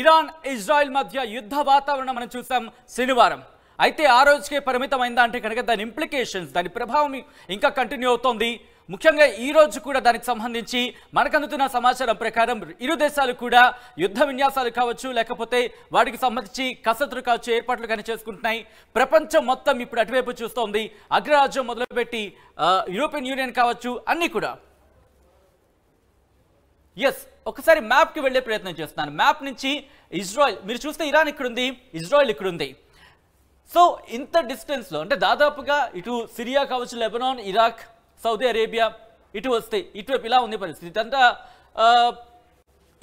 Iran Israel మధ్య యుద్ధ వాతావరణం మనం చూసాం శనివారం అయితే ఆ రోజుకే పరిమితమైందా అంటే కనుక దాని ఇంప్లికేషన్స్ దాని ప్రభావం ఇంకా కంటిన్యూ అవుతోంది ముఖ్యంగా ఈ రోజు కూడా దానికి సంబంధించి మనకు అందుతున్న సమాచారం ప్రకారం ఇరు దేశాలు కూడా యుద్ధ విన్యాసాలు కావచ్చు లేకపోతే వాటికి సంబంధించి కసరత్తులు కావచ్చు ఏర్పాట్లు కానీ చేసుకుంటున్నాయి ప్రపంచం మొత్తం ఇప్పుడు అటువైపు చూస్తోంది అగ్రరాజ్యం మొదలుపెట్టి యూరోపియన్ యూనియన్ కావచ్చు అన్నీ కూడా ఎస్ ఒకసారి మ్యాప్కి వెళ్ళే ప్రయత్నం చేస్తున్నాను మ్యాప్ నుంచి ఇజ్రాయెల్ మీరు చూస్తే ఇరాన్ ఇక్కడుంది ఇజ్రాయెల్ ఇక్కడుంది సో ఇంత డిస్టెన్స్లో అంటే దాదాపుగా ఇటు సిరియా కావచ్చు లెబనాన్ ఇరాక్ సౌదీ అరేబియా ఇటు వస్తే ఇటువైపు ఇలా ఉంది పరిస్థితి ఇదంతా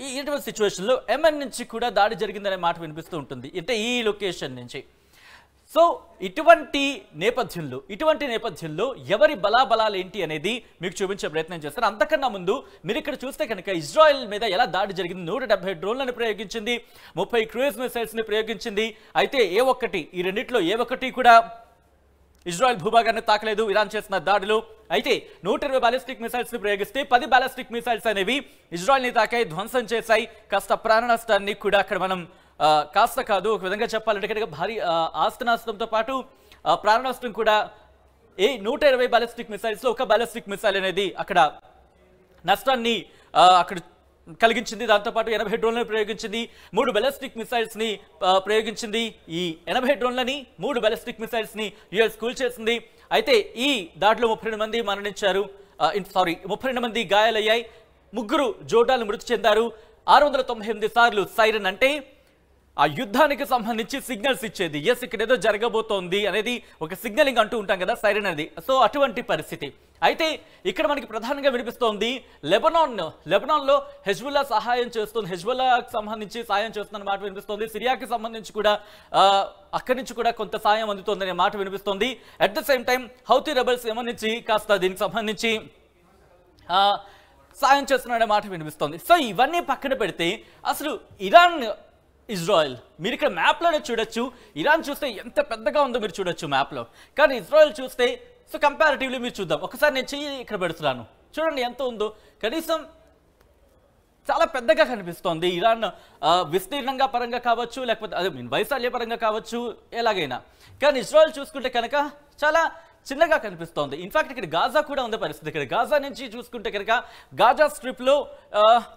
ఈ ఇటువంటి సిచ్యువేషన్లో ఎంఎన్ నుంచి కూడా దాడి జరిగిందనే మాట వినిపిస్తూ ఉంటుంది అంటే ఈ లొకేషన్ నుంచి సో ఇటువంటి నేపథ్యంలో ఇటువంటి నేపథ్యంలో ఎవరి బలాబలాలు ఏంటి అనేది మీకు చూపించే ప్రయత్నం చేస్తారు అంతకన్నా ముందు మీరు ఇక్కడ చూస్తే కనుక ఇజ్రాయెల్ మీద ఎలా దాడి జరిగింది నూట డెబ్బై డ్రోన్లను ప్రయోగించింది ముప్పై క్రూయిజ్ మిసైల్స్ని ప్రయోగించింది అయితే ఏ ఒక్కటి ఈ రెండింటిలో ఏ ఒక్కటి కూడా ఇజ్రాయెల్ భూభాగాన్ని తాకలేదు ఇరాన్ చేసిన దాడులు అయితే నూట ఇరవై బాలిస్టిక్ మిసైల్స్ని ప్రయోగిస్తే పది బాలిస్టిక్ మిసైల్స్ అనేవి ఇజ్రాయెల్ని తాకాయి ధ్వంసం చేశాయి కాస్త ప్రాణ నష్టాన్ని కూడా అక్కడ మనం కాస్త కాదు ఒక విధంగా చెప్పాలంటే భారీ ఆస్తి నాశనంతో పాటు ప్రాణ కూడా ఏ నూట ఇరవై బ్యాలిస్టిక్ మిసైల్స్లో ఒక బాలిస్టిక్ మిసైల్ అనేది అక్కడ నష్టాన్ని అక్కడ కలిగించింది దాంతోపాటు ఎనభై డ్రోన్లను ప్రయోగించింది మూడు బెలస్టిక్ మిసైల్స్ని ప్రయోగించింది ఈ ఎనభై డ్రోన్లని మూడు బెలస్టిక్ మిసైల్స్ని యుఎస్ చేసింది అయితే ఈ దాడిలో ముప్పై మంది మరణించారు సారీ ముప్పై మంది గాయాలయ్యాయి ముగ్గురు జోడాలు మృతి చెందారు ఆరు సార్లు సైరన్ అంటే ఆ యుద్ధానికి సంబంధించి సిగ్నల్స్ ఇచ్చేది ఎస్ ఇక్కడ ఏదో జరగబోతోంది అనేది ఒక సిగ్నలింగ్ అంటూ ఉంటాం కదా సైరన్ అనేది సో అటువంటి పరిస్థితి అయితే ఇక్కడ మనకి ప్రధానంగా వినిపిస్తోంది లెబనాన్ లెబనాన్లో హెజ్బుల్లా సహాయం చేస్తుంది హెజ్బుల్లాకి సంబంధించి సాయం చేస్తుందన్న మాట వినిపిస్తోంది సిరియాకి సంబంధించి కూడా అక్కడి నుంచి కూడా కొంత సాయం అందుతోందనే మాట వినిపిస్తోంది at the same time Houthi rebels సంబంధించి కాస్త దీనికి సంబంధించి సాయం చేస్తున్నాడనే మాట వినిపిస్తోంది సో ఇవన్నీ పక్కన పెడితే అసలు ఇరాన్ ఇజ్రాయెల్ మీరు ఇక్కడ మ్యాప్లోనే చూడొచ్చు ఇరాన్ చూస్తే ఎంత పెద్దగా ఉందో మీరు చూడొచ్చు మ్యాప్లో కానీ ఇజ్రాయెల్ చూస్తే సో కంపారిటివ్లీ మీరు చూద్దాం ఒకసారి నేను చెయ్యి ఇక్కడ పెడుతున్నాను చూడండి ఎంత ఉందో కనీసం చాలా పెద్దగా కనిపిస్తోంది ఇరాన్ విస్తీర్ణంగా పరంగా కావచ్చు లేకపోతే అదే మీన్ వైశాల్య పరంగా కావచ్చు ఎలాగైనా కానీ ఇజ్రాయెల్ చూసుకుంటే కనుక చాలా చిన్నగా కనిపిస్తోంది ఇన్ఫాక్ట్ ఇక్కడ గాజా కూడా ఉంది పరిస్థితి ఇక్కడ గాజా నుంచి చూసుకుంటే కనుక గాజా స్ట్రిప్లో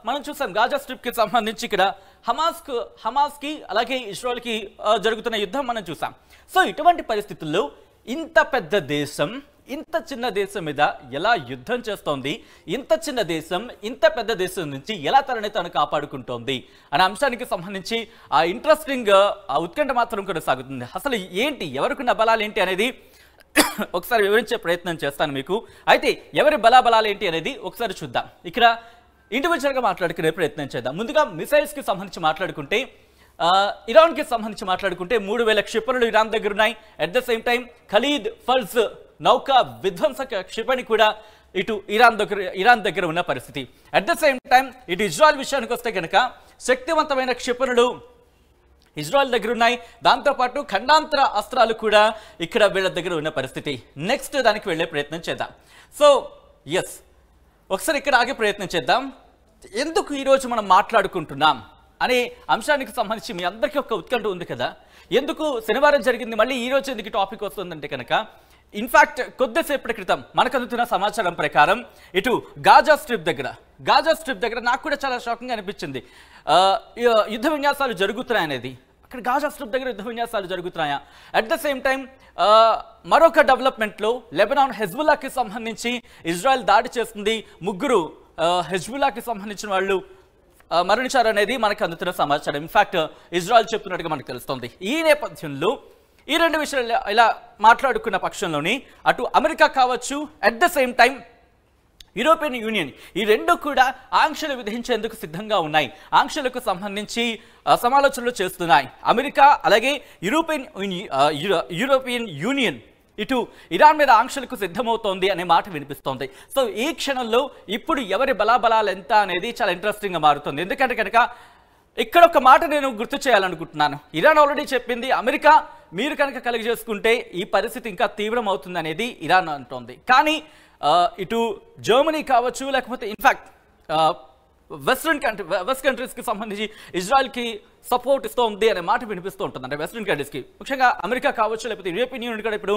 మనం చూసాం గాజా స్ట్రిప్కి సంబంధించి ఇక్కడ హమాస్కు హమాస్కి అలాగే ఇస్రాయల్కి జరుగుతున్న యుద్ధం మనం చూసాం సో ఇటువంటి పరిస్థితుల్లో ఇంత పెద్ద దేశం ఇంత చిన్న దేశం మీద ఎలా యుద్ధం చేస్తోంది ఇంత చిన్న దేశం ఇంత పెద్ద దేశం నుంచి ఎలా తనని తను కాపాడుకుంటోంది అనే అంశానికి సంబంధించి ఆ ఇంట్రెస్టింగ్ ఆ ఉత్కంఠ మాత్రం కూడా సాగుతుంది అసలు ఏంటి ఎవరికి బలాలు ఏంటి అనేది ఒకసారి వివరించే ప్రయత్నం చేస్తాను మీకు అయితే ఎవరి బలాబలాలు ఏంటి అనేది ఒకసారి చూద్దాం ఇక్కడ ఇండివిజువల్గా మాట్లాడుకునే ప్రయత్నం చేద్దాం ముందుగా మిసైల్స్కి సంబంధించి మాట్లాడుకుంటే ఇరాన్కి సంబంధించి మాట్లాడుకుంటే మూడు వేల క్షిపణులు ఇరాన్ దగ్గర ఉన్నాయి అట్ ద సేమ్ టైం ఖలీద్ ఫల్జ్ నౌకా విధ్వంసక క్షిపణి కూడా ఇటు ఇరాన్ దగ్గర ఇరాన్ దగ్గర ఉన్న పరిస్థితి అట్ ద సేమ్ టైం ఇటు ఇజ్రాయల్ విషయానికి వస్తే కనుక శక్తివంతమైన క్షిపణులు ఇజ్రాయల్ దగ్గర ఉన్నాయి దాంతోపాటు ఖండాంతర అస్త్రాలు కూడా ఇక్కడ వీళ్ళ దగ్గర ఉన్న పరిస్థితి నెక్స్ట్ దానికి వెళ్ళే ప్రయత్నం చేద్దాం సో ఎస్ ఒకసారి ఇక్కడ ఆగే ప్రయత్నం చేద్దాం ఎందుకు ఈరోజు మనం మాట్లాడుకుంటున్నాం అనే అంశానికి సంబంధించి మీ అందరికీ ఒక ఉత్కంఠ ఉంది కదా ఎందుకు శనివారం జరిగింది మళ్ళీ ఈరోజు ఎందుకు టాపిక్ వస్తుందంటే కనుక ఇన్ఫ్యాక్ట్ కొద్దిసేపటి క్రితం మనకు అందుతున్న సమాచారం ప్రకారం ఇటు గాజా స్ట్రిప్ దగ్గర గాజా స్ట్రిప్ దగ్గర నాకు కూడా చాలా షాకింగ్ అనిపించింది యుద్ధ విన్యాసాలు జరుగుతున్నాయనేది అక్కడ గాజా స్ట్రిప్ దగ్గర యుద్ధ విన్యాసాలు జరుగుతున్నాయా అట్ ద సేమ్ టైం మరొక డెవలప్మెంట్లో లెబనాన్ హెజ్బుల్లాకి సంబంధించి ఇజ్రాయెల్ దాడి చేస్తుంది ముగ్గురు హెజ్బుల్లాకి సంబంధించిన వాళ్ళు అనేది మనకు అందుతున్న సమాచారం ఇన్ఫ్యాక్ట్ ఇజ్రాయెల్ చెప్తున్నట్టుగా మనకు తెలుస్తుంది ఈ నేపథ్యంలో ఈ రెండు విషయాలు ఇలా మాట్లాడుకున్న పక్షంలోని అటు అమెరికా కావచ్చు at the same time European union ఈ రెండు కూడా ఆంక్షలు విధించేందుకు సిద్ధంగా ఉన్నాయి ఆంక్షలకు సంబంధించి సమాలోచనలు చేస్తున్నాయి అమెరికా అలాగే యూరోపియన్ యూరోపియన్ యూనియన్ ఇటు ఇరాన్ మీద ఆంక్షలకు సిద్ధమవుతోంది అనే మాట వినిపిస్తోంది సో ఈ క్షణంలో ఇప్పుడు ఎవరి బలాబలాలు ఎంత అనేది చాలా ఇంట్రెస్టింగ్గా మారుతుంది ఎందుకంటే కనుక ఇక్కడ ఒక మాట నేను గుర్తు చేయాలనుకుంటున్నాను ఇరాన్ ఆల్రెడీ చెప్పింది అమెరికా మీరు కనుక కలిగి చేసుకుంటే ఈ పరిస్థితి ఇంకా తీవ్రం అవుతుంది అనేది ఇరాన్ అంటోంది కానీ ఇటు జర్మనీ కావచ్చు లేకపోతే ఇన్ఫ్యాక్ట్ వెస్ట్రన్ కంట్రీ వెస్ట్ కంట్రీస్కి సంబంధించి ఇజ్రాయల్కి సపోర్ట్ ఇస్తూ ఉంది అనే మాట వినిపిస్తూ ఉంటుంది అంటే వెస్ట్రన్ కంట్రీస్కి ముఖ్యంగా అమెరికా కావచ్చు లేకపోతే యూరోపియన్ యూనియన్ కూడా ఇప్పుడు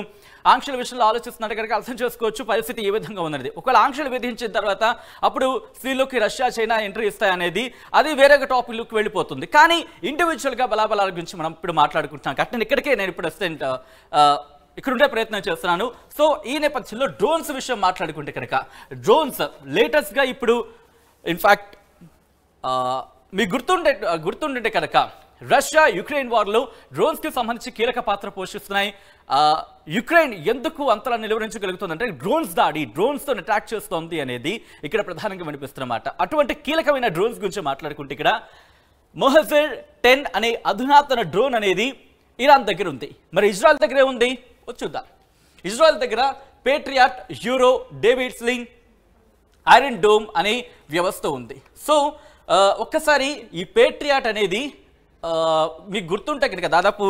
ఆంక్షల విషయంలో ఆలోచిస్తున్నట్టు కనుక అర్థం చేసుకోవచ్చు పరిస్థితి ఏ విధంగా ఉన్నది ఒకవేళ ఆంక్షలు విధించిన తర్వాత అప్పుడు స్త్రీలోకి రష్యా చైనా ఎంట్రీ ఇస్తాయనేది అది వేరొక టాపిక్లోకి వెళ్ళిపోతుంది కానీ ఇండివిజువల్గా బలాబలాల గురించి మనం ఇప్పుడు మాట్లాడుకుంటున్నాం అట్లా ఇక్కడికే నేను ఇప్పుడు వస్తే ఇక్కడ ఉండే ప్రయత్నం చేస్తున్నాను సో ఈ నేపథ్యంలో డ్రోన్స్ విషయం మాట్లాడుకుంటే కనుక డ్రోన్స్ లేటెస్ట్గా ఇప్పుడు ఇన్ఫ్యాక్ట్ మీకు గుర్తుండే గుర్తుండే కనుక రష్యా యుక్రెయిన్ వార్లో డ్రోన్స్కి సంబంధించి కీలక పాత్ర పోషిస్తున్నాయి యుక్రెయిన్ ఎందుకు అంతలా నిలువరించగలుగుతుందంటే డ్రోన్స్ దాడి డ్రోన్స్తో అటాక్ చేస్తోంది అనేది ఇక్కడ ప్రధానంగా వినిపిస్తున్నమాట అటువంటి కీలకమైన డ్రోన్స్ గురించి మాట్లాడుకుంటే ఇక్కడ మొహజర్ టెన్ అనే అధునాతన డ్రోన్ అనేది ఇరాన్ దగ్గర ఉంది మరి ఇజ్రాయల్ దగ్గరే ఉంది చూద్దాం ఇజ్రాయెల్ దగ్గర Patriot Arrow David sling iron dome అనే వ్యవస్థ ఉంది సో ఒక్కసారి ఈ పేట్రియాట్ అనేది మీకు గుర్తుంటే కనుక దాదాపు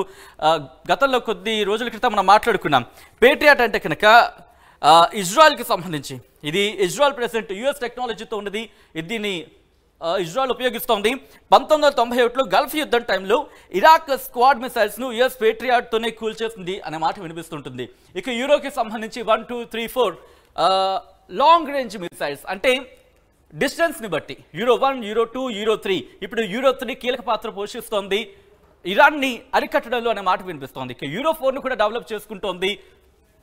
గతంలో కొద్ది రోజుల క్రితం మనం మాట్లాడుకున్నాం పేట్రియాట్ అంటే కనుక ఇజ్రాయెల్కి సంబంధించి ఇది ఇజ్రాయెల్ ప్రెసిడెంట్ యుఎస్ టెక్నాలజీతో ఉన్నది దీన్ని ఇజ్రాయల్ ఉపయోగిస్తోంది పంతొమ్మిది వందల తొంభై ఒకటిలో గల్ఫ్ యుద్ధం టైంలో ఇరాక్ స్క్వాడ్ మిసైల్స్ను యుఎస్ కూల్ చేస్తుంది అనే మాట వినిపిస్తుంటుంది ఇక యూరోకి సంబంధించి one two three four long range missiles అంటే డిస్టెన్స్ని బట్టి Arrow one Arrow two Arrow three ఇప్పుడు యూరో త్రీ కీలక పాత్ర పోషిస్తోంది ఇరాన్ని అరికట్టడంలో అనే మాట వినిపిస్తోంది ఇక యూరో ఫోర్ను కూడా డెవలప్ చేసుకుంటోంది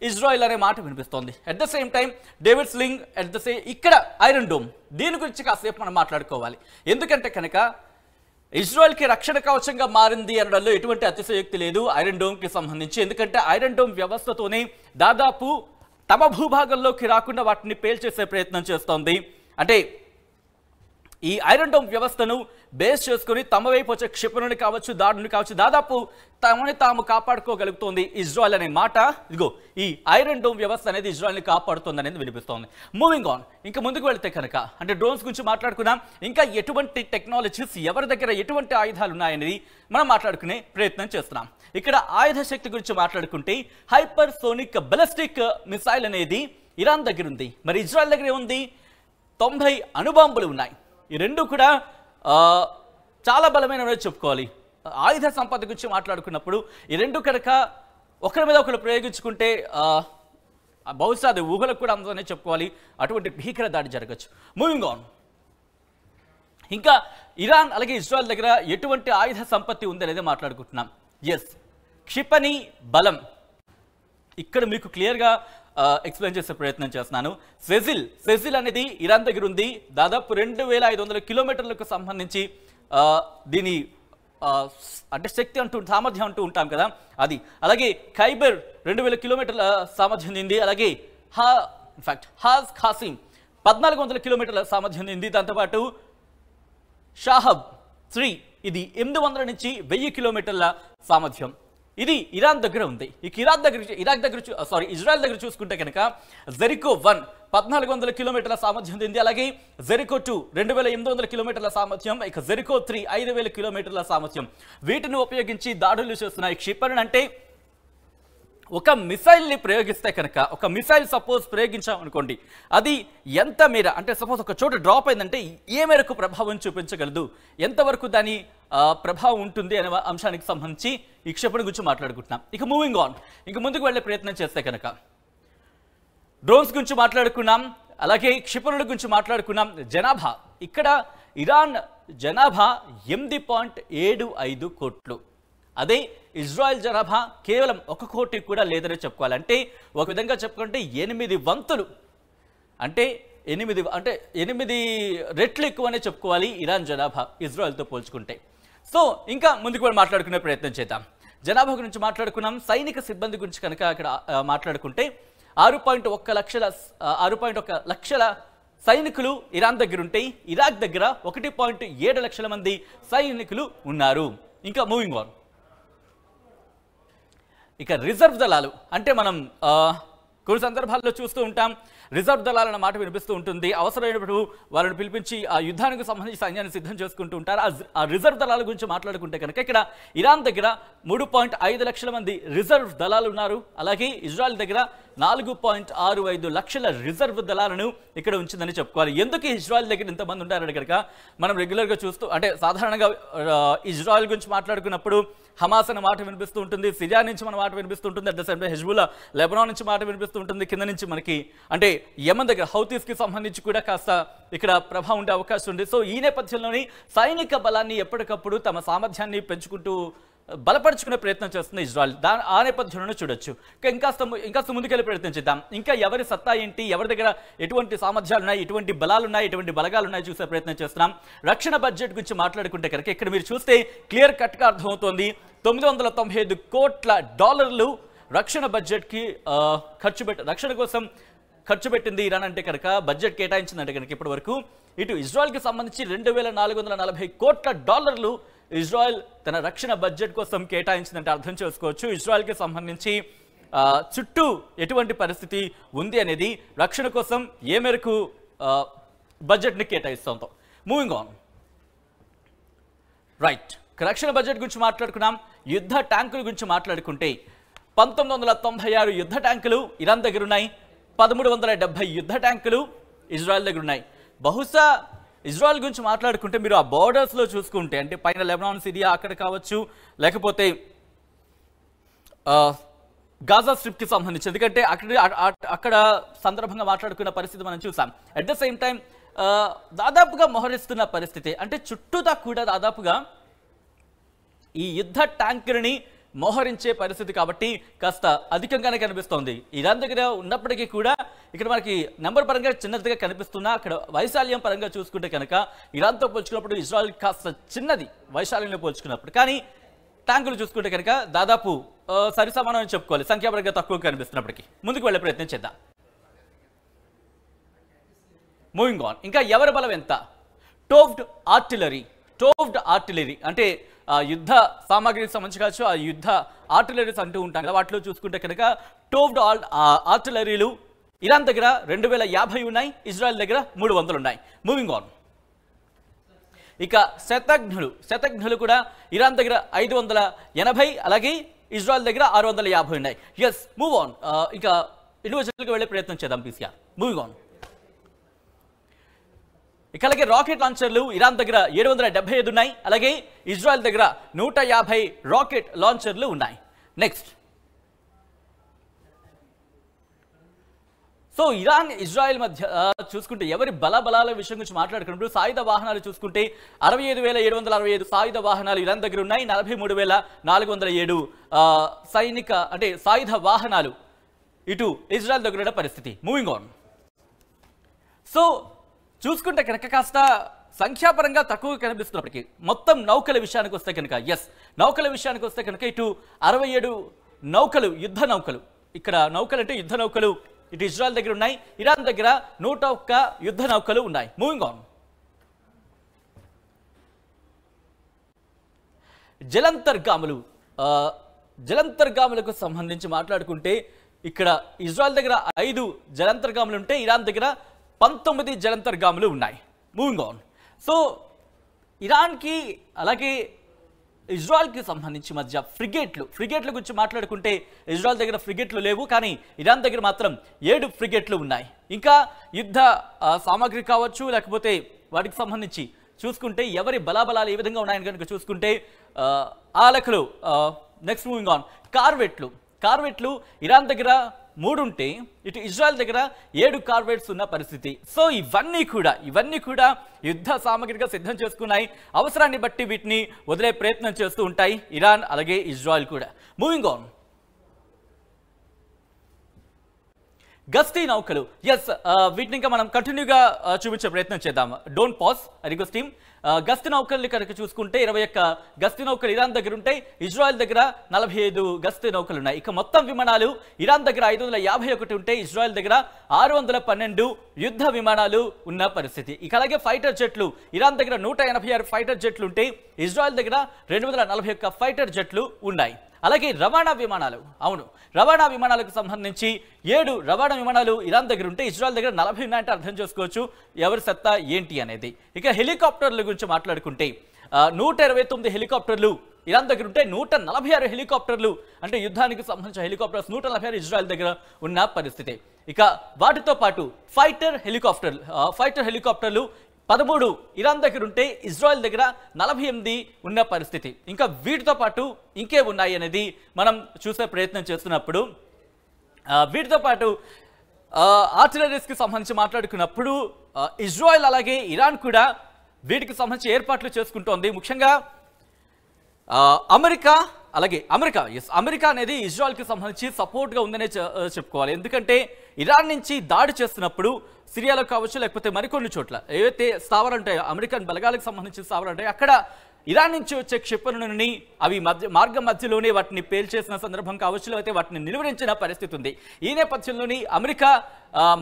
ఇజ్రాయిల్ అనే మాట వినిపిస్తోంది at the same time David sling at the same ఇక్కడ ఐరన్ డోమ్ దీని గురించి కాసేపు మనం మాట్లాడుకోవాలి ఎందుకంటే కనుక ఇజ్రాయల్కి రక్షణ కవచంగా మారింది అనడంలో ఎటువంటి అతిశయోక్తి లేదు ఐరన్ డోమ్కి సంబంధించి ఎందుకంటే ఐరన్ డోమ్ వ్యవస్థతోనే దాదాపు తమ భూభాగంలోకి రాకుండా వాటిని పేల్చేసే ప్రయత్నం చేస్తోంది అంటే ఈ ఐరన్ డోమ్ వ్యవస్థను బేస్ చేసుకుని తమ వైపు వచ్చే క్షిపణుని కావచ్చు దాడుని కావచ్చు దాదాపు తమని తాము కాపాడుకోగలుగుతోంది ఇజ్రాయల్ అనే మాట ఇదిగో ఈ ఐరన్ డోమ్ వ్యవస్థ అనేది ఇజ్రాయల్ని కాపాడుతుంది అనేది వినిపిస్తోంది మూవింగ్ ఆన్ ఇంకా ముందుకు వెళ్తే కనుక అంటే డ్రోన్స్ గురించి మాట్లాడుకున్నాం ఇంకా ఎటువంటి టెక్నాలజీస్ ఎవరి దగ్గర ఎటువంటి ఆయుధాలు ఉన్నాయనేది మనం మాట్లాడుకునే ప్రయత్నం చేస్తున్నాం ఇక్కడ ఆయుధ శక్తి గురించి మాట్లాడుకుంటే హైపర్ సోనిక్ బెలస్టిక్ మిసైల్ అనేది ఇరాన్ దగ్గర ఉంది మరి ఇజ్రాయల్ దగ్గరే ఉంది తొంభై అణుబాంబులు ఉన్నాయి ఈ రెండు కూడా చాలా బలమైనవే చెప్పుకోవాలి ఆయుధ సంపద గురించి మాట్లాడుకున్నప్పుడు ఈ రెండు కనుక ఒకరి మీద ఒకరు ప్రయోగించుకుంటే బహుశా అది ఊహలకు కూడా అందనే చెప్పుకోవాలి అటువంటి భీకర దాడి జరగచ్చు మూవింగ్ ఆన్ ఇంకా ఇరాన్ అలాగే ఇజ్రాయల్ దగ్గర ఎటువంటి ఆయుధ సంపత్తి ఉందనేది మాట్లాడుకుంటున్నాం ఎస్ క్షిపణి బలం ఇక్కడ మీకు క్లియర్గా ఎక్స్ప్లెయిన్ చేసే ప్రయత్నం చేస్తున్నాను సెజిల్ సెజిల్ అనేది ఇరాన్ దగ్గర ఉంది దాదాపు రెండు వేల ఐదు వందల కిలోమీటర్లకు సంబంధించి దీని అంటే శక్తి అంటూ సామర్థ్యం అంటూ ఉంటాం కదా అది అలాగే ఖైబర్ రెండు వేల కిలోమీటర్ల సామర్థ్యం ఉంది అలాగే హా ఇన్ఫాక్ట్ హాజ్ ఖాసిం పద్నాలుగు వందల కిలోమీటర్ల సామర్థ్యం ఉంది దాంతోపాటు షాహబ్ శ్రీ ఇది ఎనిమిది వందల నుంచి వెయ్యి కిలోమీటర్ల సామర్థ్యం ఇది ఇరాన్ దగ్గర ఉంది ఇక ఇరాన్ దగ్గర ఇరాక్ దగ్గర సారీ ఇజ్రాయెల్ దగ్గర చూసుకుంటే కనుక జెరికో వన్ పద్నాలుగు వందల కిలోమీటర్ల సామర్థ్యం ఉంది అలాగే జెరికో టూ రెండు వేల ఎనిమిది వందల కిలోమీటర్ల సామర్థ్యం ఇక జెరికో త్రీ ఐదు వేల కిలోమీటర్ల సామర్థ్యం వీటిని ఉపయోగించి దాడులు చేస్తున్నాయి క్షిపణి అంటే ఒక మిసైల్ని ప్రయోగిస్తే కనుక ఒక మిసైల్ సపోజ్ ప్రయోగించాం అనుకోండి అది ఎంత మేర అంటే సపోజ్ ఒక చోట డ్రాప్ అయిందంటే ఏ మేరకు ప్రభావం చూపించగలదు ఎంతవరకు దాని ప్రభావం ఉంటుంది అనే అంశానికి సంబంధించి ఈ క్షిపణి గురించి మాట్లాడుకుంటున్నాం ఇక మూవింగ్ ఆన్ ఇక ముందుకు వెళ్ళే ప్రయత్నం చేస్తే కనుక డ్రోన్స్ గురించి మాట్లాడుకున్నాం అలాగే క్షిపణుల గురించి మాట్లాడుకున్నాం జనాభా ఇక్కడ ఇరాన్ జనాభా ఎనిమిది పాయింట్ ఏడు ఐదు కోట్లు అదే ఇజ్రాయెల్ జనాభా కేవలం ఒక కోటి కూడా లేదనే చెప్పుకోవాలంటే ఒక విధంగా చెప్పుకుంటే ఎనిమిది వంతులు అంటే ఎనిమిది అంటే ఎనిమిది రెట్లు ఎక్కువనే చెప్పుకోవాలి ఇరాన్ జనాభా ఇజ్రాయెల్తో పోల్చుకుంటే సో ఇంకా ముందుకు కూడా మాట్లాడుకునే ప్రయత్నం చేద్దాం జనాభా గురించి మాట్లాడుకున్నాం సైనిక సిబ్బంది గురించి కనుక అక్కడ మాట్లాడుకుంటే ఆరు పాయింట్ ఒక్క లక్షల ఆరు పాయింట్ ఒక లక్షల సైనికులు ఇరాన్ దగ్గర ఉంటే ఇరాక్ దగ్గర ఒకటి పాయింట్ ఏడు లక్షల మంది సైనికులు ఉన్నారు ఇంకా మూవింగ్ ఆన్ ఇక రిజర్వ్ దళాలు అంటే మనం కొన్ని సందర్భాల్లో చూస్తూ ఉంటాం రిజర్వ్ దళాలన్న మాట వినిపిస్తూ ఉంటుంది అవసరమైనప్పుడు వాళ్ళని పిలిపించి ఆ యుద్ధానికి సంబంధించి సైన్యాన్ని సిద్ధం చేసుకుంటూ ఉంటారు ఆ రిజర్వ్ దళాల గురించి మాట్లాడుకుంటే కనుక ఇక్కడ ఇరాన్ దగ్గర మూడు పాయింట్ ఐదు లక్షల మంది రిజర్వ్ దళాలు ఉన్నారు అలాగే ఇజ్రాయల్ దగ్గర నాలుగు పాయింట్ ఆరు ఐదు లక్షల రిజర్వ్ దళాలను ఇక్కడ ఉంచిందని చెప్పుకోవాలి ఎందుకు ఇజ్రాయల్ దగ్గర ఇంతమంది ఉంటారని కనుక మనం రెగ్యులర్గా చూస్తూ అంటే సాధారణంగా ఇజ్రాయల్ గురించి మాట్లాడుకున్నప్పుడు హమాస్ అనే మాట వినిపిస్తూ ఉంటుంది సిరియా నుంచి మన మాట వినిపిస్తూ ఉంటుంది at the same Hezbollah Lebanon నుంచి మాట వినిపిస్తూ ఉంటుంది కింద నుంచి మనకి అంటే యమన్ దగ్గర హౌతీస్కి సంబంధించి కూడా కాస్త ఇక్కడ ప్రభావం ఉండే అవకాశం ఉంది సో ఈ నేపథ్యంలోని సైనిక బలాన్ని ఎప్పటికప్పుడు తమ సామర్థ్యాన్ని పెంచుకుంటూ బలపరుచుకునే ప్రయత్నం చేస్తుంది ఇజ్రాయల్ దా ఆ నేపథ్యంలోనే చూడొచ్చు ఇంకా ఇంకా ఇంకా ముందుకెళ్ళి ప్రయత్నం చేద్దాం ఇంకా ఎవరి సత్తా ఏంటి ఎవరి దగ్గర ఎటువంటి సామర్థ్యాలు ఉన్నాయి ఎటువంటి బలాలు ఉన్నాయి ఎటువంటి బలగాలు ఉన్నాయి చూసే ప్రయత్నం చేస్తున్నాం రక్షణ బడ్జెట్ గురించి మాట్లాడుకుంటే కనుక ఇక్కడ మీరు చూస్తే క్లియర్ కట్గా అర్థమవుతోంది తొమ్మిది వందల తొంభై ఐదు కోట్ల డాలర్లు రక్షణ బడ్జెట్కి ఖర్చు పెట్ట రక్షణ కోసం ఖర్చు పెట్టింది ఇరాన్ అంటే కనుక బడ్జెట్ కేటాయించిందంటే కనుక ఇప్పటి వరకు ఇటు ఇజ్రాయెల్కి సంబంధించి రెండు వేల నాలుగు వందల నలభై కోట్ల డాలర్లు ఇజ్రాయెల్ తన రక్షణ బడ్జెట్ కోసం కేటాయించిందంటే అర్థం చేసుకోవచ్చు ఇజ్రాయెల్కి సంబంధించి చుట్టూ ఎటువంటి పరిస్థితి ఉంది అనేది రక్షణ కోసం ఏ మేరకు బడ్జెట్ని కేటాయిస్తాం మూవింగ్ ఆన్ రైట్ రక్షణ బడ్జెట్ గురించి మాట్లాడుకున్నాం యుద్ధ ట్యాంకుల గురించి మాట్లాడుకుంటే పంతొమ్మిది వందల తొంభై ఆరు యుద్ధ ట్యాంకులు ఇరాన్ దగ్గర ఉన్నాయి పదమూడు వందల డెబ్బై యుద్ధ ట్యాంకులు ఇజ్రాయెల్ దగ్గర ఉన్నాయి బహుశా ఇజ్రాయెల్ గురించి మాట్లాడుకుంటే మీరు ఆ బార్డర్స్లో చూసుకుంటే అంటే పైన లెబనాన్ సిరియా అక్కడ కావచ్చు లేకపోతే గాజా స్ట్రిప్కి సంబంధించి ఎందుకంటే అక్కడ అక్కడ సందర్భంగా మాట్లాడుకున్న పరిస్థితి మనం చూసాం అట్ ద సేమ్ టైం దాదాపుగా మోహరిస్తున్న పరిస్థితి అంటే చుట్టూతా కూడా దాదాపుగా ఈ యుద్ధ ట్యాంకులని మోహరించే పరిస్థితి కాబట్టి కాస్త అధికంగానే కనిపిస్తోంది ఇరాన్ దగ్గర ఉన్నప్పటికీ కూడా ఇక్కడ మనకి నెంబర్ పరంగా చిన్నదిగా కనిపిస్తున్నా అక్కడ వైశాల్యం పరంగా చూసుకుంటే కనుక ఇరాన్తో పోల్చుకున్నప్పుడు ఇజ్రాయల్ కాస్త చిన్నది వైశాల్యంలో పోల్చుకున్నప్పుడు కానీ ట్యాంకులు చూసుకుంటే కనుక దాదాపు సరి సమానం అని చెప్పుకోవాలి సంఖ్యాపరంగా తక్కువ కనిపిస్తున్నప్పటికీ ముందుకు వెళ్ళే ప్రయత్నం చేద్దాం మూవింగ్ ఆన్ ఇంకా ఎవరి బలం ఎంత టోవ్డ్ ఆర్టిలరీ టోవ్డ్ ఆర్టిలరీ అంటే యుద్ధ సామాగ్రికి సంబంధించి కావచ్చు ఆ యుద్ధ ఆర్టిలరీస్ అంటూ ఉంటాం కదా వాటిలో చూసుకుంటే కనుక టోవ్డ్ ఆల్ ఆర్టిలరీలు ఇరాన్ దగ్గర రెండు వేల యాభై ఉన్నాయి ఇజ్రాయెల్ దగ్గర మూడు వందలు ఉన్నాయి మూవింగ్ ఆన్ ఇక శతజ్ఞులు శతజ్ఞులు కూడా ఇరాన్ దగ్గర ఐదు వందల ఎనభై అలాగే ఇజ్రాయెల్ దగ్గర ఆరు వందల యాభై ఉన్నాయి ఎస్ మూవ్ ఆన్ ఇక ఇండివిజువల్గా వెళ్ళే ప్రయత్నం చేద్దాం పీసీఆర్ మూవింగ్ ఆన్ ఇక అలాగే రాకెట్ లాంచర్లు ఇరాన్ దగ్గర ఏడు వందల డెబ్బై ఐదు ఉన్నాయి అలాగే ఇజ్రాయెల్ దగ్గర నూట యాభై రాకెట్ లాంచర్లు ఉన్నాయి నెక్స్ట్ సో ఇరాన్ ఇజ్రాయెల్ మధ్య చూసుకుంటే ఎవరి బల బలాల విషయం గురించి మాట్లాడుకున్నప్పుడు సాయుధ వాహనాలు చూసుకుంటే అరవై ఐదు వేల ఏడు వందల అరవై ఐదు సాయుధ వాహనాలు ఇరాన్ దగ్గర ఉన్నాయి నలభై మూడు వేల నాలుగు వందల ఏడు సైనిక అంటే సాయుధ వాహనాలు ఇటు ఇజ్రాయెల్ దగ్గర పరిస్థితి మూవింగ్ ఆన్ సో చూసుకుంటే కనుక కాస్త సంఖ్యాపరంగా తక్కువగా కనిపిస్తున్నప్పటికీ మొత్తం నౌకల విషయానికి వస్తే కనుక ఎస్ నౌకల విషయానికి వస్తే కనుక ఇటు అరవై ఏడు నౌకలు యుద్ధ నౌకలు ఇక్కడ నౌకలు అంటే యుద్ధ నౌకలు ఇటు ఇజ్రాయల్ దగ్గర ఉన్నాయి ఇరాన్ దగ్గర నూట ఒక్క యుద్ధ నౌకలు ఉన్నాయి మూవింగ్ ఆన్ జలంతర్గాములు జలంతర్గాములకు సంబంధించి మాట్లాడుకుంటే ఇక్కడ ఇజ్రాయల్ దగ్గర ఐదు జలంతర్గాములు ఉంటే ఇరాన్ దగ్గర పంతొమ్మిది జలంతర్గాములు ఉన్నాయి మూవింగ్ ఆన్ సో ఇరాన్కి అలాగే ఇజ్రాయల్కి సంబంధించి మధ్య ఫ్రిగేట్లు ఫ్రిగేట్ల గురించి మాట్లాడుకుంటే ఇజ్రాయల్ దగ్గర ఫ్రిగేట్లు లేవు కానీ ఇరాన్ దగ్గర మాత్రం ఏడు ఫ్రిగేట్లు ఉన్నాయి ఇంకా యుద్ధ సామాగ్రి కావచ్చు లేకపోతే వాటికి సంబంధించి చూసుకుంటే ఎవరి బలాబలాలు ఏ విధంగా ఉన్నాయని కనుక చూసుకుంటే లెక్కలు నెక్స్ట్ మూవింగ్ ఆన్ కార్వెట్లు కార్వెట్లు ఇరాన్ దగ్గర మూడుంటే ఇటు ఇజ్రాయల్ దగ్గర ఏడు కార్వేట్స్ ఉన్న పరిస్థితి సో ఇవన్నీ కూడా ఇవన్నీ కూడా యుద్ధ సామగ్రిగా సిద్ధం చేసుకున్నాయి అవసరాన్ని బట్టి వీటిని వదిలే ప్రయత్నం చేస్తూ ఉంటాయి ఇరాన్ అలాగే ఇజ్రాయల్ కూడా మూవింగ్ ఆన్ గస్తీ నౌకలు ఎస్ uh, వీటిని ఇంకా మనం కంటిన్యూగా uh, చూపించే ప్రయత్నం చేద్దాం డోంట్ పాస్ రిక్వెస్ట్ టీమ్ గస్తు నౌకల్ని కనుక చూసుకుంటే ఇరవై ఒక్క గస్తు నౌకలు ఇరాన్ దగ్గర ఉంటాయి ఇజ్రాయెల్ దగ్గర నలభై ఐదు గస్తు నౌకలు ఉన్నాయి ఇక మొత్తం విమానాలు ఇరాన్ దగ్గర ఐదు వందల యాభై ఒకటి ఉంటాయి ఇజ్రాయెల్ దగ్గర ఆరు వందల పన్నెండు యుద్ధ విమానాలు ఉన్న పరిస్థితి ఇక అలాగే ఫైటర్ జెట్లు ఇరాన్ దగ్గర నూట ఎనభై ఆరు ఫైటర్ జెట్లు ఉంటాయి ఇజ్రాయెల్ దగ్గర రెండు వందల నలభై ఒక్క ఫైటర్ జెట్లు ఉన్నాయి అలాగే రవాణా విమానాలు అవును రవాణా విమానాలకు సంబంధించి ఏడు రవాణా విమానాలు ఇరాన్ దగ్గర ఉంటే ఇజ్రాయల్ దగ్గర నలభై ఉన్నాయంటే అర్థం చేసుకోవచ్చు ఎవరి సత్తా ఏంటి అనేది ఇక హెలికాప్టర్ల గురించి మాట్లాడుకుంటే నూట ఇరవై తొమ్మిది హెలికాప్టర్లు ఇరాన్ దగ్గర ఉంటే నూట నలభై ఆరు హెలికాప్టర్లు అంటే యుద్ధానికి సంబంధించిన హెలికాప్టర్స్ నూట నలభై ఆరు ఇజ్రాయెల్ దగ్గర ఉన్న పరిస్థితి ఇక వాటితో పాటు ఫైటర్ హెలికాప్టర్లు ఫైటర్ హెలికాప్టర్లు పదమూడు ఇరాన్ దగ్గర ఉంటే ఇజ్రాయెల్ దగ్గర నలభై ఎనిమిది ఉన్న పరిస్థితి ఇంకా వీటితో పాటు ఇంకే ఉన్నాయి అనేది మనం చూసే ప్రయత్నం చేస్తున్నప్పుడు వీటితో పాటు ఆర్టిలరీస్కి సంబంధించి మాట్లాడుకున్నప్పుడు ఇజ్రాయెల్ అలాగే ఇరాన్ కూడా వీటికి సంబంధించి ఏర్పాట్లు చేసుకుంటోంది ముఖ్యంగా అమెరికా అలాగే అమెరికా ఎస్ అమెరికా అనేది ఇజ్రాయల్కి సంబంధించి సపోర్ట్గా ఉందనే చెప్పుకోవాలి ఎందుకంటే ఇరాన్ నుంచి దాడి చేస్తున్నప్పుడు సిరియాలో కావచ్చు లేకపోతే మరికొన్ని చోట్ల ఏవైతే స్థావరాలు ఉంటాయో అమెరికన్ బలగాలకు సంబంధించిన స్థావరాలు ఉంటాయి అక్కడ ఇరాన్ నుంచి వచ్చే క్షిపణులని అవి మధ్య మార్గం మధ్యలోనే వాటిని పేల్చేసిన సందర్భం కావచ్చు లేకపోతే వాటిని నిలువరించిన పరిస్థితి ఉంది ఈ నేపథ్యంలోని అమెరికా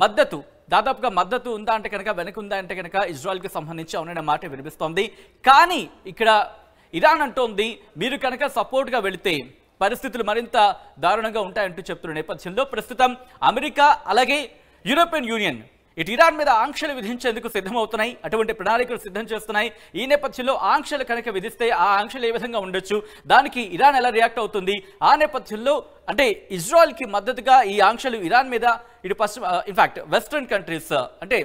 మద్దతు దాదాపుగా మద్దతు ఉందా అంటే కనుక వెనక ఉందా అంటే కనుక ఇజ్రాయల్కి సంబంధించి అవునైన మాట వినిపిస్తోంది కానీ ఇక్కడ ఇరాన్ అంటోంది మీరు కనుక సపోర్ట్గా వెళితే పరిస్థితులు మరింత దారుణంగా ఉంటాయంటూ చెప్తున్న నేపథ్యంలో ప్రస్తుతం అమెరికా అలాగే యూరోపియన్ యూనియన్ ఇటు ఇరాన్ మీద ఆంక్షలు విధించేందుకు సిద్ధమవుతున్నాయి అటువంటి ప్రణాళికలు సిద్ధం చేస్తున్నాయి ఈ నేపథ్యంలో ఆంక్షలు కనుక విధిస్తే ఆ ఆంక్షలు ఏ విధంగా ఉండొచ్చు దానికి ఇరాన్ ఎలా రియాక్ట్ అవుతుంది ఆ నేపథ్యంలో అంటే ఇజ్రాయెల్కి మద్దతుగా ఈ ఆంక్షలు ఇరాన్ మీద ఇటు పశ్చిమ ఇన్ఫ్యాక్ట్ వెస్ట్రన్ కంట్రీస్ అంటే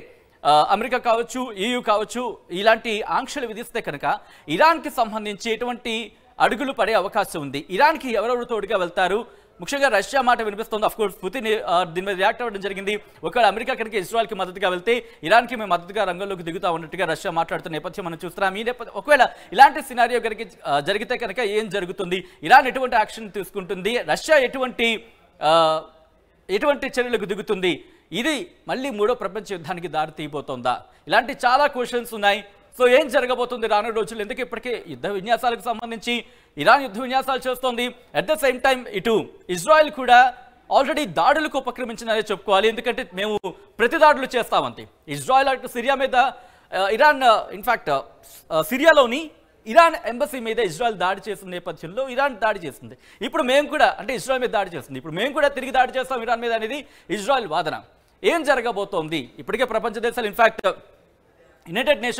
అమెరికా కావచ్చు ఈయూ e కావచ్చు ఇలాంటి ఆంక్షలు విధిస్తే కనుక ఇరాన్కి సంబంధించి ఎటువంటి అడుగులు పడే అవకాశం ఉంది ఇరాన్కి ఎవరెవరు తోడుగా వెళ్తారు ముఖ్యంగా రష్యా మాట వినిపిస్తుంది అఫ్ కోర్స్ పుతిన్ దీని మీద రియాక్ట్ అవ్వడం జరిగింది ఒకవేళ అమెరికా కనుక ఇజ్రాయల్కి మద్దతుగా వెళ్తే ఇరాన్కి మేము మద్దతుగా రంగంలోకి దిగుతా ఉన్నట్టుగా రష్యా మాట్లాడుతున్న నేపథ్యం మనం చూస్తున్నాం ఈ నేపథ్యం ఒకవేళ ఇలాంటి సినారియో కనుక జరిగితే కనుక ఏం జరుగుతుంది ఇరాన్ ఎటువంటి యాక్షన్ తీసుకుంటుంది రష్యా ఎటువంటి ఎటువంటి చర్యలకు దిగుతుంది ఇది మళ్ళీ మూడో ప్రపంచ యుద్ధానికి దారి తీయబోతోందా ఇలాంటి చాలా క్వశ్చన్స్ ఉన్నాయి సో ఏం జరగబోతుంది రానున్న రోజులు ఎందుకు ఇప్పటికే యుద్ధ విన్యాసాలకు సంబంధించి ఇరాన్ యుద్ధ విన్యాసాలు చేస్తోంది అట్ ద సేమ్ టైం ఇటు ఇజ్రాయెల్ కూడా ఆల్రెడీ దాడులకు ఉపక్రమించినదే చెప్పుకోవాలి ఎందుకంటే మేము ప్రతి దాడులు చేస్తామంతే ఇజ్రాయెల్ అటు సిరియా మీద ఇరాన్ ఇన్ఫ్యాక్ట్ సిరియాలోని ఇరాన్ ఎంబసీ మీద ఇజ్రాయెల్ దాడి చేసిన నేపథ్యంలో ఇరాన్ దాడి చేస్తుంది ఇప్పుడు మేము కూడా అంటే ఇజ్రాయెల్ మీద దాడి చేస్తుంది ఇప్పుడు మేము కూడా తిరిగి దాడి చేస్తాం ఇరాన్ మీద అనేది ఇజ్రాయెల్ వాదన ఏం జరగబోతోంది ఇప్పటికే ప్రపంచ దేశాలు ఇన్ఫ్యాక్ట్ యునైటెడ్ నేషన్